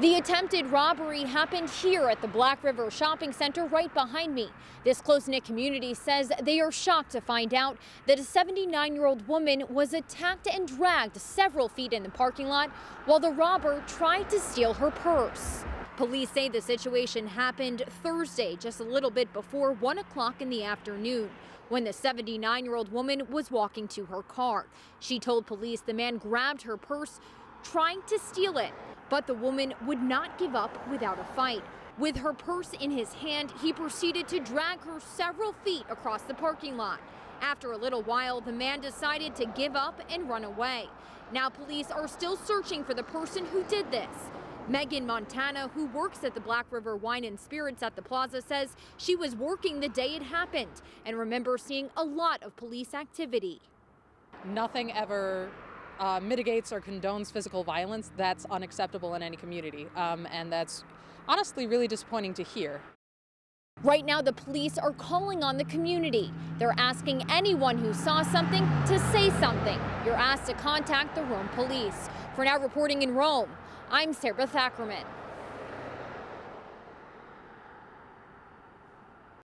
The attempted robbery happened here at the Black River Shopping Center right behind me. This close-knit community says they are shocked to find out that a 79-year-old woman was attacked and dragged several feet in the parking lot while the robber tried to steal her purse. Police say the situation happened Thursday, just a little bit before 1 o'clock in the afternoon, when the 79-year-old woman was walking to her car. She told police the man grabbed her purse, trying to steal it. But the woman would not give up without a fight. With her purse in his hand, he proceeded to drag her several feet across the parking lot. After a little while, the man decided to give up and run away. Now police are still searching for the person who did this. Megan Montana, who works at the Black River Wine and Spirits at the plaza, says she was working the day it happened and remember seeing a lot of police activity. Nothing ever uh, mitigates or condones physical violence, that's unacceptable in any community. Um, and that's honestly really disappointing to hear. Right now, the police are calling on the community. They're asking anyone who saw something to say something. You're asked to contact the Rome police. For now, reporting in Rome, I'm Sarah Thackerman.